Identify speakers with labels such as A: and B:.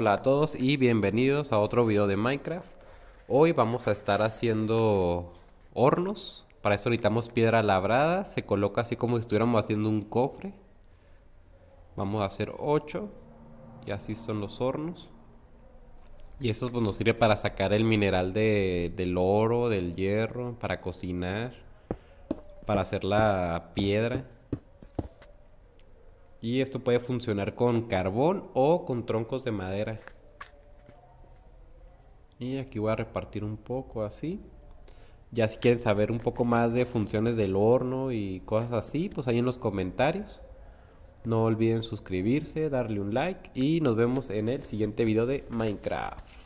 A: Hola a todos y bienvenidos a otro video de Minecraft. Hoy vamos a estar haciendo hornos. Para eso necesitamos piedra labrada. Se coloca así como si estuviéramos haciendo un cofre. Vamos a hacer 8. Y así son los hornos. Y esto pues, nos sirve para sacar el mineral del oro, del hierro, para cocinar, para hacer la piedra. Y esto puede funcionar con carbón o con troncos de madera. Y aquí voy a repartir un poco así. Ya si quieren saber un poco más de funciones del horno y cosas así, pues ahí en los comentarios. No olviden suscribirse, darle un like y nos vemos en el siguiente video de Minecraft.